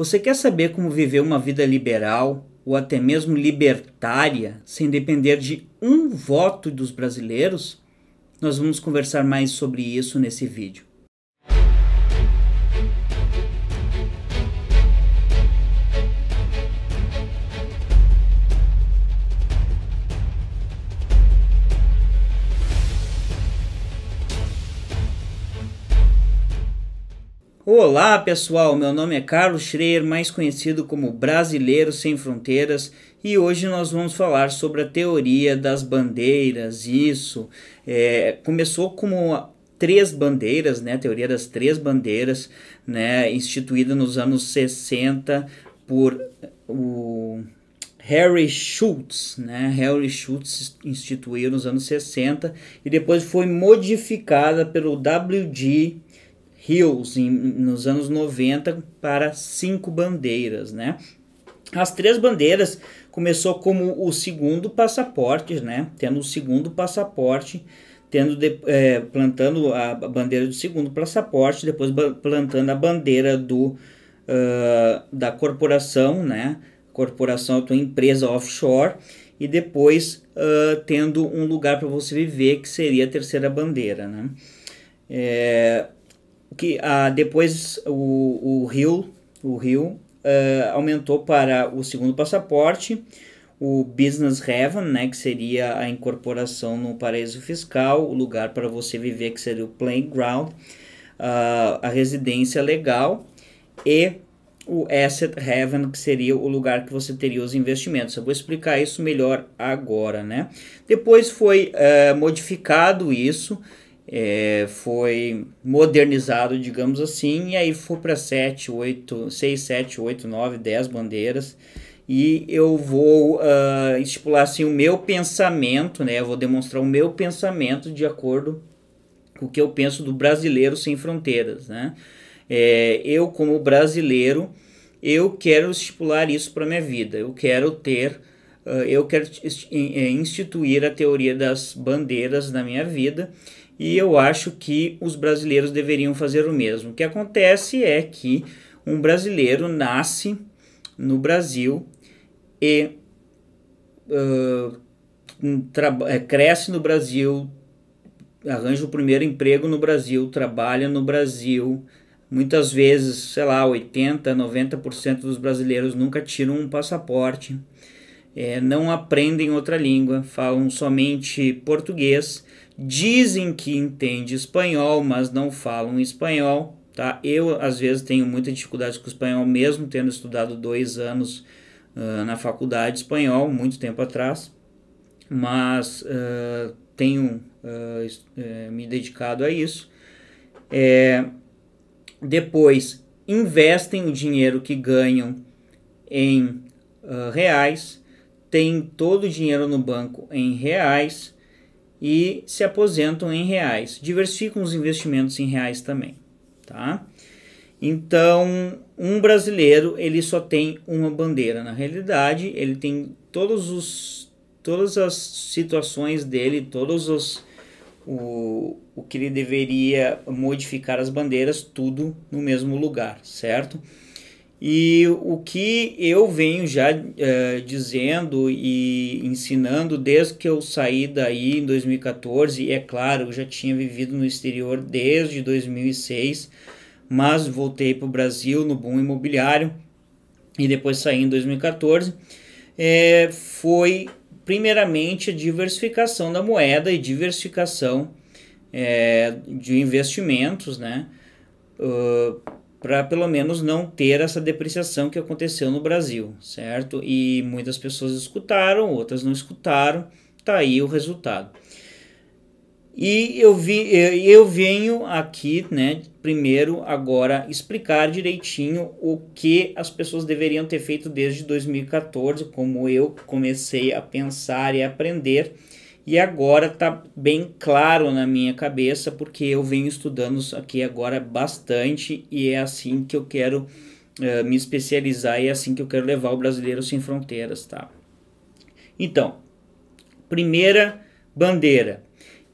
Você quer saber como viver uma vida liberal ou até mesmo libertária sem depender de um voto dos brasileiros? Nós vamos conversar mais sobre isso nesse vídeo. Olá pessoal, meu nome é Carlos Schreier, mais conhecido como Brasileiro Sem Fronteiras, e hoje nós vamos falar sobre a teoria das bandeiras. Isso é, começou como três bandeiras, né? A teoria das três bandeiras, né? Instituída nos anos 60 por o Harry Schultz, né? Harry Schultz instituiu nos anos 60 e depois foi modificada pelo W.G. Hills em, nos anos 90 para cinco bandeiras, né? As três bandeiras começou como o segundo passaporte, né? Tendo o segundo passaporte, tendo de, é, plantando a bandeira do segundo passaporte, depois plantando a bandeira do uh, da corporação, né? Corporação, a tua empresa offshore e depois uh, tendo um lugar para você viver que seria a terceira bandeira, né? É, que a ah, depois o, o Rio, o Rio ah, aumentou para o segundo passaporte, o Business Heaven, né, que seria a incorporação no paraíso fiscal, o lugar para você viver, que seria o Playground, ah, a residência legal e o Asset Heaven, que seria o lugar que você teria os investimentos. Eu vou explicar isso melhor agora, né? Depois foi modificado isso é, foi modernizado, digamos assim, e aí foi para 7, 8, 6, 7, 8, 9, 10 bandeiras. E eu vou uh, estipular assim o meu pensamento, né? Eu vou demonstrar o meu pensamento de acordo com o que eu penso do brasileiro sem fronteiras, né? É, eu como brasileiro, eu quero estipular isso para minha vida. Eu quero ter ah, eu quero eh, instituir a teoria das bandeiras na minha vida e eu acho que os brasileiros deveriam fazer o mesmo. O que acontece é que um brasileiro nasce no Brasil e uh, cresce no Brasil, arranja o primeiro emprego no Brasil, trabalha no Brasil. Muitas vezes, sei lá, 80, 90% dos brasileiros nunca tiram um passaporte, é, não aprendem outra língua, falam somente português, dizem que entende espanhol, mas não falam espanhol, tá? Eu, às vezes, tenho muita dificuldade com o espanhol, mesmo tendo estudado dois anos uh, na faculdade de espanhol, muito tempo atrás, mas uh, tenho uh, me dedicado a isso. É, depois, investem o dinheiro que ganham em reais, têm todo o dinheiro no banco em reais, e se aposentam em reais. Diversificam os investimentos em reais também, tá? Então, um brasileiro, ele só tem uma bandeira. Na realidade, ele tem todos os, todas as situações dele, todos os... O, o que ele deveria modificar as bandeiras, tudo no mesmo lugar, certo? E o que eu venho já uh, dizendo e ensinando desde que eu saí daí em 2014, é claro, eu já tinha vivido no exterior desde 2006, mas voltei para o Brasil no boom imobiliário e depois saí em 2014, é, eh, foi primeiramente a diversificação da moeda e diversificação é, de investimentos, né? Uh, para pelo menos não ter essa depreciação que aconteceu no Brasil, certo? E muitas pessoas escutaram, outras não escutaram, tá aí o resultado. E eu, vi, eu venho aqui, né, primeiro agora explicar direitinho o que as pessoas deveriam ter feito desde 2014, como eu comecei a pensar e aprender e agora está bem claro na minha cabeça porque eu venho estudando isso aqui agora bastante e é assim que eu quero uh, me especializar e é assim que eu quero levar o brasileiro sem fronteiras, tá? Então, primeira bandeira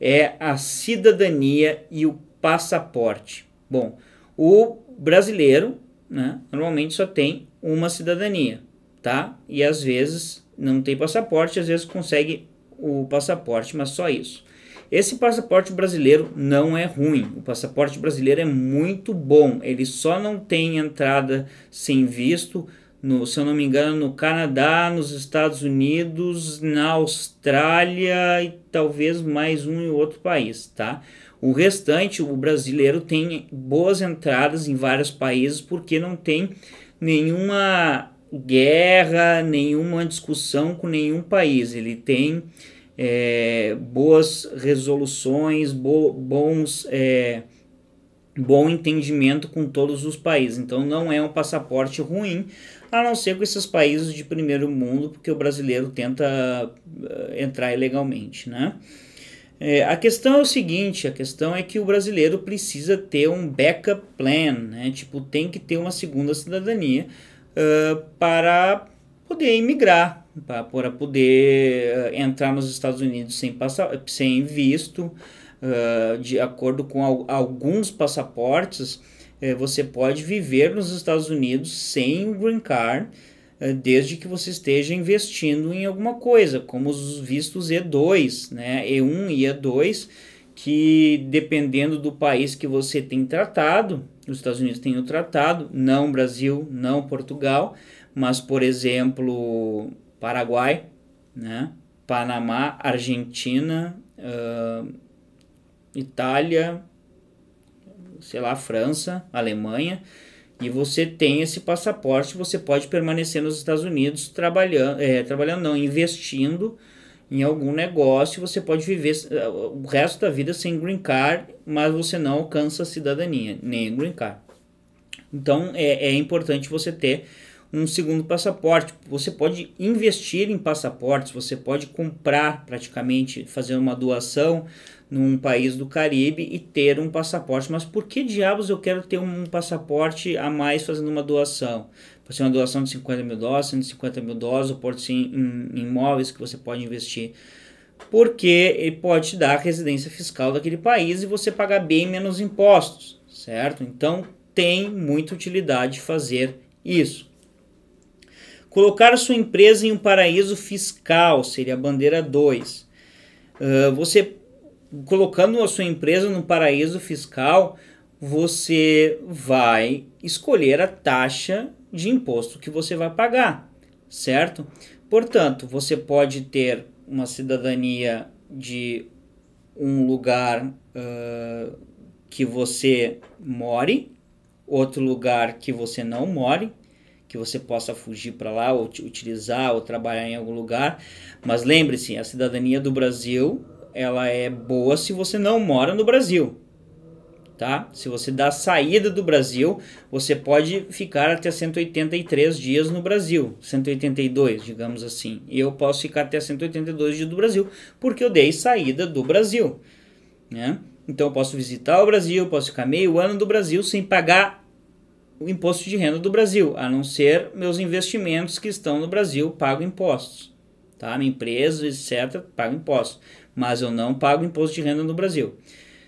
é a cidadania e o passaporte. Bom, o brasileiro, né, normalmente só tem uma cidadania, tá? E às vezes não tem passaporte, às vezes consegue o passaporte, mas só isso. Esse passaporte brasileiro não é ruim. O passaporte brasileiro é muito bom. Ele só não tem entrada sem visto, no, se eu não me engano, no Canadá, nos Estados Unidos, na Austrália e talvez mais um e outro país, tá? O restante, o brasileiro tem boas entradas em vários países porque não tem nenhuma guerra, nenhuma discussão com nenhum país. Ele tem é, boas resoluções, bo bons, é, bom entendimento com todos os países. Então não é um passaporte ruim, a não ser com esses países de primeiro mundo, porque o brasileiro tenta eh, entrar ilegalmente, né? É, a questão é o seguinte, a questão é que o brasileiro precisa ter um backup plan, né? Tipo, tem que ter uma segunda cidadania uh, para poder imigrar, para poder uh, entrar nos Estados Unidos sem, sem visto, uh, de acordo com al alguns passaportes, você pode viver nos Estados Unidos sem green card, desde que você esteja investindo em alguma coisa, como os vistos E2, né? E1 e E2, que dependendo do país que você tem tratado, os Estados Unidos têm o tratado, não Brasil, não Portugal, mas, por exemplo, Paraguai, né? Panamá, Argentina, uh, Itália, sei lá, França, Alemanha, e você tem esse passaporte, você pode permanecer nos Estados Unidos trabalhando, é, eh, trabalhando não, investindo em algum negócio, você pode viver eh, o resto da vida sem green card, mas você não alcança a cidadania, nem green card. Então é, é importante você ter um segundo passaporte. Você pode investir em passaportes, você pode comprar praticamente, fazer uma doação num país do Caribe e ter um passaporte. Mas por que diabos eu quero ter um passaporte a mais fazendo uma doação? pode tá ser uma doação de 50 mil dólares, 150 mil dólares, ou pode ser em, imóveis que você pode investir, porque ele pode te dar a residência fiscal daquele país e você pagar bem menos impostos, certo? Então tem muita utilidade fazer isso. Colocar sua empresa em um paraíso fiscal seria a bandeira 2. Uh, ah, você colocando a sua empresa no paraíso fiscal, você vai escolher a taxa de imposto que você vai pagar, certo? Portanto, você pode ter uma cidadania de um lugar uh, que você more, outro lugar que você não more, que você possa fugir para lá ou utilizar ou trabalhar em algum lugar. Mas lembre-se, a cidadania do Brasil ela é boa se você não mora no Brasil, tá? Se você dá saída do Brasil, você pode ficar até 183 dias no Brasil, 182, digamos assim. Eu posso ficar até 182 dias do Brasil, porque eu dei saída do Brasil, né? Então eu posso visitar o Brasil, posso ficar meio ano do Brasil sem pagar o imposto de renda do Brasil, a não ser meus investimentos que estão no Brasil, pago impostos, tá? Minha empresa, etc, pago impostos, mas eu não pago imposto de renda no Brasil.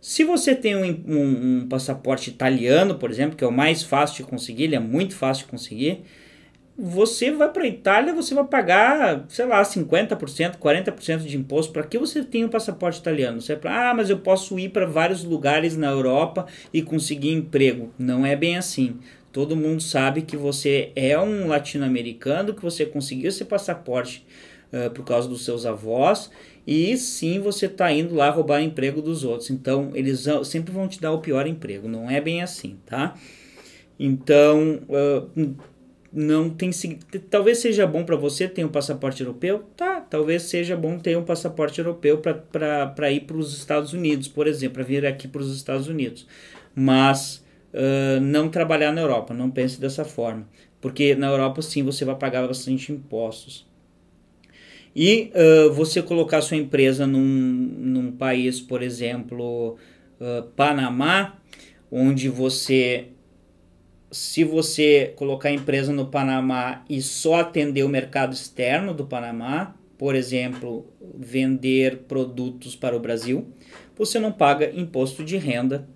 Se você tem um, um, um, passaporte italiano, por exemplo, que é o mais fácil de conseguir, ele é muito fácil de conseguir, você vai para a Itália, você vai pagar, sei lá, 50%, 40% de imposto. Para que você tem um passaporte italiano? Você é para, ah, mas eu posso ir para vários lugares na Europa e conseguir emprego. Não é bem assim. Todo mundo sabe que você é um latino-americano, que você conseguiu esse passaporte eh, por causa dos seus avós, e sim você está indo lá roubar emprego dos outros. Então, eles sempre vão te dar o pior emprego, não é bem assim, tá? Então, uh, não tem talvez seja bom para você ter um passaporte europeu tá talvez seja bom ter um passaporte europeu para ir para os Estados Unidos por exemplo para vir aqui para os Estados Unidos mas uh, não trabalhar na Europa não pense dessa forma porque na Europa sim você vai pagar bastante impostos e uh, você colocar sua empresa num, num país, por exemplo, uh, Panamá, onde você, se você colocar a empresa no Panamá e só atender o mercado externo do Panamá, por exemplo, vender produtos para o Brasil, você não paga imposto de renda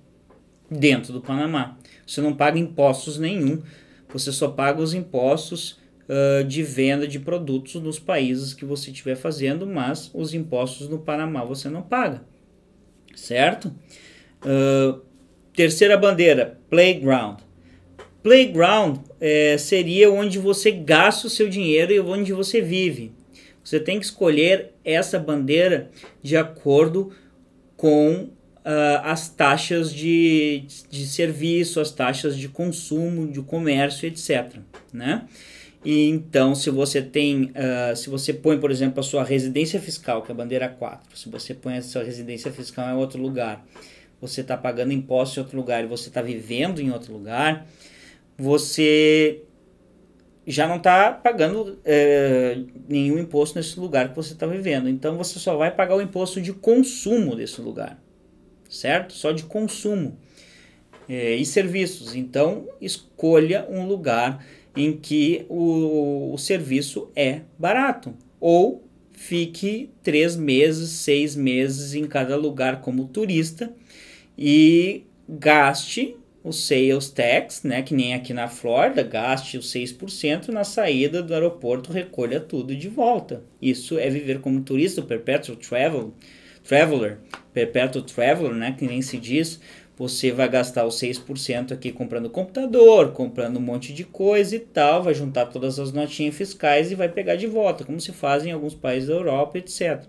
dentro do Panamá. Você não paga impostos nenhum. Você só paga os impostos uh, de venda de produtos nos países que você estiver fazendo, mas os impostos no Panamá você não paga, certo? Uh, terceira bandeira, playground. Playground é, seria onde você gasta o seu dinheiro e onde você vive. Você tem que escolher essa bandeira de acordo com Uh, as taxas de, de serviço, as taxas de consumo, de comércio, etc. Né? E então, se você tem, uh, se você põe, por exemplo, a sua residência fiscal, que é a bandeira 4, se você põe a sua residência fiscal em outro lugar, você está pagando imposto em outro lugar e você está vivendo em outro lugar, você já não está pagando é, nenhum imposto nesse lugar que você está vivendo. Então você só vai pagar o imposto de consumo desse lugar, certo? Só de consumo é, e serviços. Então escolha um lugar em que o, o serviço é barato ou fique três meses, seis meses em cada lugar como turista e gaste o sales tax, né, que nem aqui na Flórida, gaste os 6% na saída do aeroporto, recolha tudo de volta. Isso é viver como turista, perpetual travel, traveler, perpetual traveler, né, que nem se diz você vai gastar os 6% aqui comprando computador, comprando um monte de coisa e tal, vai juntar todas as notinhas fiscais e vai pegar de volta, como se faz em alguns países da Europa, etc.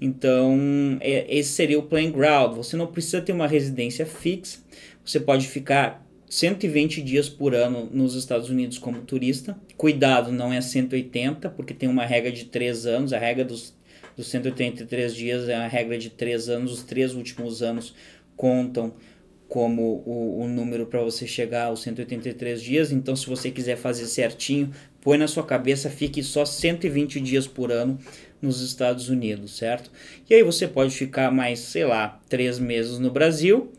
Então, é, esse seria o playground. Você não precisa ter uma residência fixa, você pode ficar 120 dias por ano nos Estados Unidos como turista. Cuidado, não é 180, porque tem uma regra de 3 anos, a regra dos, dos 183 dias é a regra de 3 anos, os três últimos anos contam como o, o número para você chegar aos 183 dias. Então, se você quiser fazer certinho, põe na sua cabeça, fique só 120 dias por ano nos Estados Unidos, certo? E aí você pode ficar mais, sei lá, três meses no Brasil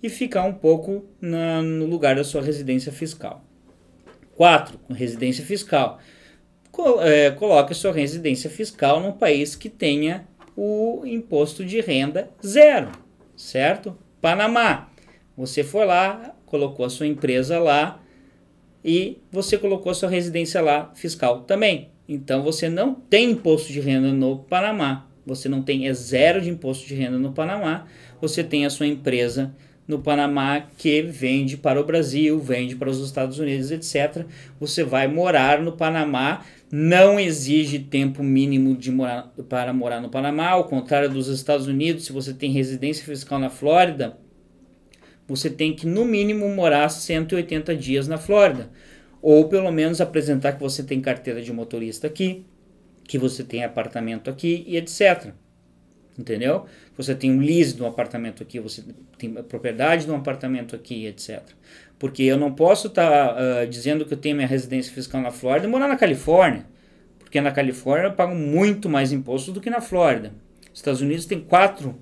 e ficar um pouco na, no lugar da sua residência fiscal. 4. Residência fiscal. É, coloque sua residência fiscal num país que tenha o imposto de renda zero, certo? Panamá. Você foi lá, colocou a sua empresa lá e você colocou a sua residência lá fiscal também. Então você não tem imposto de renda no Panamá. Você não tem, é zero de imposto de renda no Panamá. Você tem a sua empresa no Panamá que vende para o Brasil, vende para os Estados Unidos, etc. Você vai morar no Panamá não exige tempo mínimo de morar, para morar no Panamá, ao contrário dos Estados Unidos, se você tem residência fiscal na Flórida, você tem que no mínimo morar 180 dias na Flórida, ou pelo menos apresentar que você tem carteira de motorista aqui, que você tem apartamento aqui e etc entendeu? Você tem um lease de um apartamento aqui, você tem a propriedade de um apartamento aqui, etc. Porque eu não posso estar tá, uh, dizendo que eu tenho minha residência fiscal na Flórida e morar na Califórnia, porque na Califórnia eu pago muito mais imposto do que na Flórida. Os Estados Unidos tem quatro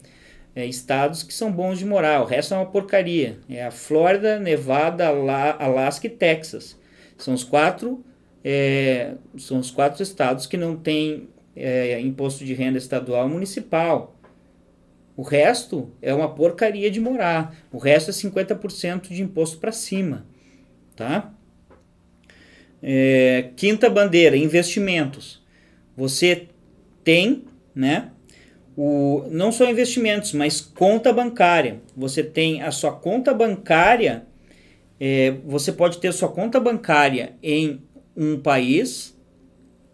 é, estados que são bons de morar, o resto é uma porcaria. É a Flórida, Nevada, Alasca e Texas. São os quatro, é, são os quatro estados que não têm é, imposto de renda estadual e municipal. O resto é uma porcaria de morar. O resto é 50% de imposto para cima, tá? É, quinta bandeira, investimentos. Você tem, né? O, não só investimentos, mas conta bancária. Você tem a sua conta bancária. É, você pode ter sua conta bancária em um país,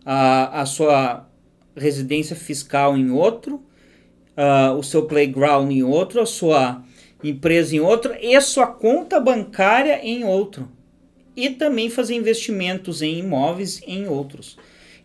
a, a sua residência fiscal em outro, uh, o seu playground em outro, a sua empresa em outro e sua conta bancária em outro. E também fazer investimentos em imóveis em outros.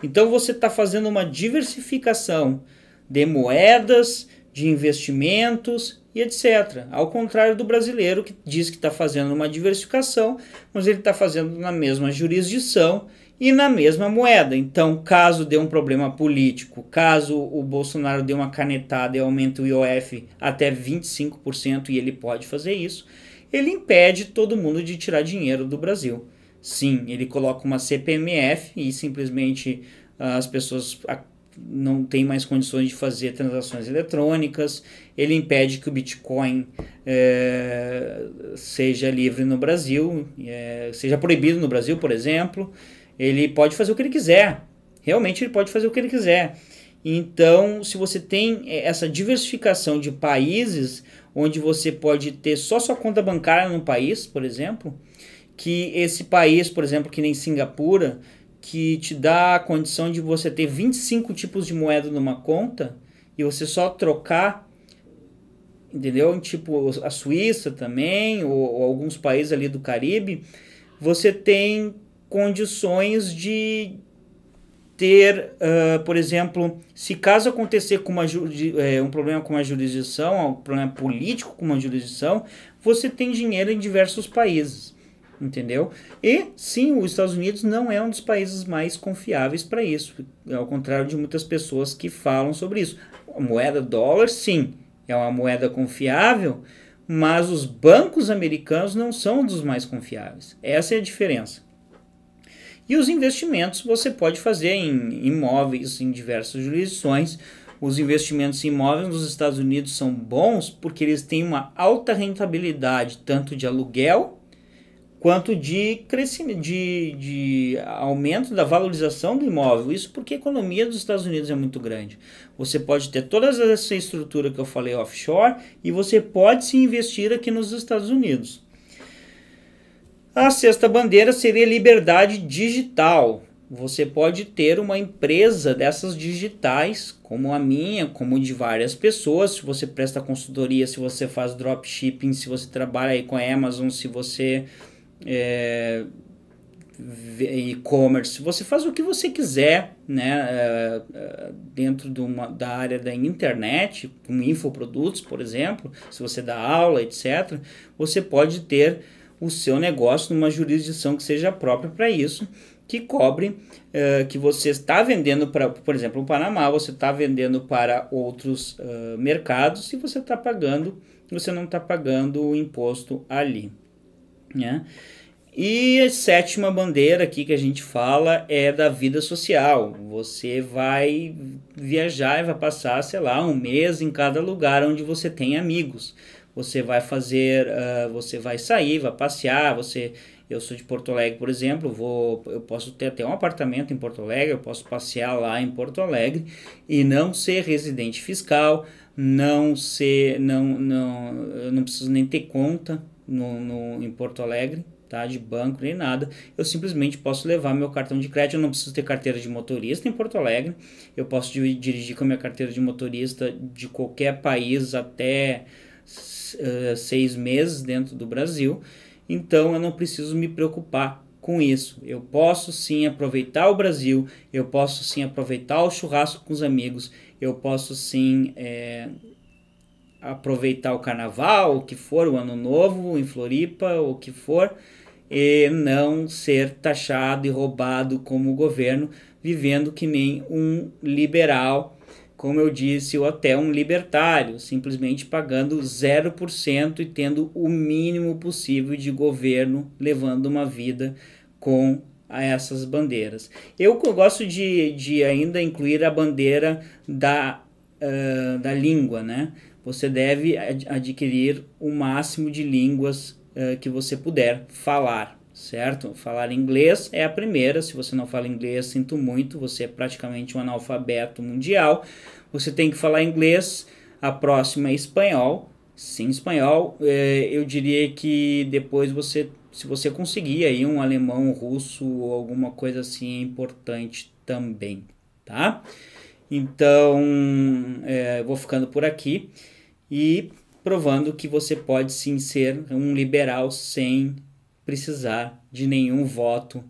Então você está fazendo uma diversificação de moedas, de investimentos e etc. Ao contrário do brasileiro que diz que está fazendo uma diversificação, mas ele está fazendo na mesma jurisdição e na mesma moeda, então, caso dê um problema político, caso o Bolsonaro dê uma canetada e aumente o IOF até 25%, e ele pode fazer isso, ele impede todo mundo de tirar dinheiro do Brasil. Sim, ele coloca uma CPMF e simplesmente ah, as pessoas ah, não têm mais condições de fazer transações eletrônicas, ele impede que o Bitcoin é, seja livre no Brasil, é, seja proibido no Brasil, por exemplo. Ele pode fazer o que ele quiser. Realmente ele pode fazer o que ele quiser. Então, se você tem eh, essa diversificação de países, onde você pode ter só sua conta bancária num país, por exemplo, que esse país, por exemplo, que nem Singapura, que te dá a condição de você ter 25 tipos de moeda numa conta e você só trocar, entendeu? Tipo a Suíça também, ou, ou alguns países ali do Caribe, você tem condições de ter, uh, por exemplo, se caso acontecer com uma, é, um problema com uma jurisdição, um problema político com uma jurisdição, você tem dinheiro em diversos países, entendeu? E sim, os Estados Unidos não é um dos países mais confiáveis para isso, ao contrário de muitas pessoas que falam sobre isso. A moeda dólar, sim, é uma moeda confiável, mas os bancos americanos não são dos mais confiáveis. Essa é a diferença. E os investimentos você pode fazer em imóveis em diversas jurisdições. Os investimentos em imóveis nos Estados Unidos são bons porque eles têm uma alta rentabilidade, tanto de aluguel quanto de crescimento, de, de aumento da valorização do imóvel. Isso porque a economia dos Estados Unidos é muito grande. Você pode ter toda essa estrutura que eu falei offshore e você pode se investir aqui nos Estados Unidos. A sexta bandeira seria liberdade digital. Você pode ter uma empresa dessas digitais, como a minha, como de várias pessoas. Se você presta consultoria, se você faz dropshipping, se você trabalha aí com a Amazon, se você é, e-commerce, você faz o que você quiser, né, é, é, dentro de uma, da área da internet, com infoprodutos, por exemplo, se você dá aula, etc., você pode ter o seu negócio numa jurisdição que seja própria para isso, que cobre uh, que você está vendendo para, por exemplo, o Panamá, você está vendendo para outros uh, mercados e você está pagando, você não está pagando o imposto ali. Né? E a sétima bandeira aqui que a gente fala é da vida social. Você vai viajar e vai passar, sei lá, um mês em cada lugar onde você tem amigos você vai fazer, uh, você vai sair, vai passear, você eu sou de Porto Alegre, por exemplo, vou, eu posso ter até um apartamento em Porto Alegre, eu posso passear lá em Porto Alegre e não ser residente fiscal, não ser, não, não, eu não preciso nem ter conta no, no, em Porto Alegre, tá? De banco nem nada. Eu simplesmente posso levar meu cartão de crédito, eu não preciso ter carteira de motorista em Porto Alegre. Eu posso dirigir com a minha carteira de motorista de qualquer país até eh, seis meses dentro do Brasil, então eu não preciso me preocupar com isso. Eu posso sim aproveitar o Brasil, eu posso sim aproveitar o churrasco com os amigos, eu posso sim é, aproveitar o carnaval, o que for, o ano novo em Floripa, o que for, e não ser taxado e roubado como o governo, vivendo que nem um liberal como eu disse, ou até um libertário, simplesmente pagando 0% e tendo o mínimo possível de governo, levando uma vida com essas bandeiras. Eu gosto de, de ainda incluir a bandeira da, uh, da língua, né? Você deve adquirir o máximo de línguas uh, que você puder falar certo? Falar inglês é a primeira. Se você não fala inglês, sinto muito, você é praticamente um analfabeto mundial. Você tem que falar inglês. A próxima é espanhol. Sim, espanhol. É, eu diria que depois você, se você conseguir aí um alemão, um russo ou alguma coisa assim, é importante também, tá? Então, é, vou ficando por aqui e provando que você pode sim ser um liberal sem precisar de nenhum voto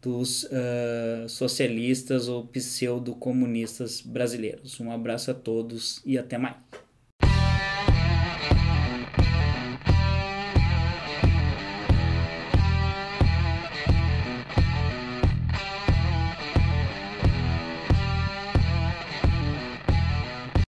dos uh, socialistas ou pseudo-comunistas brasileiros. Um abraço a todos e até mais.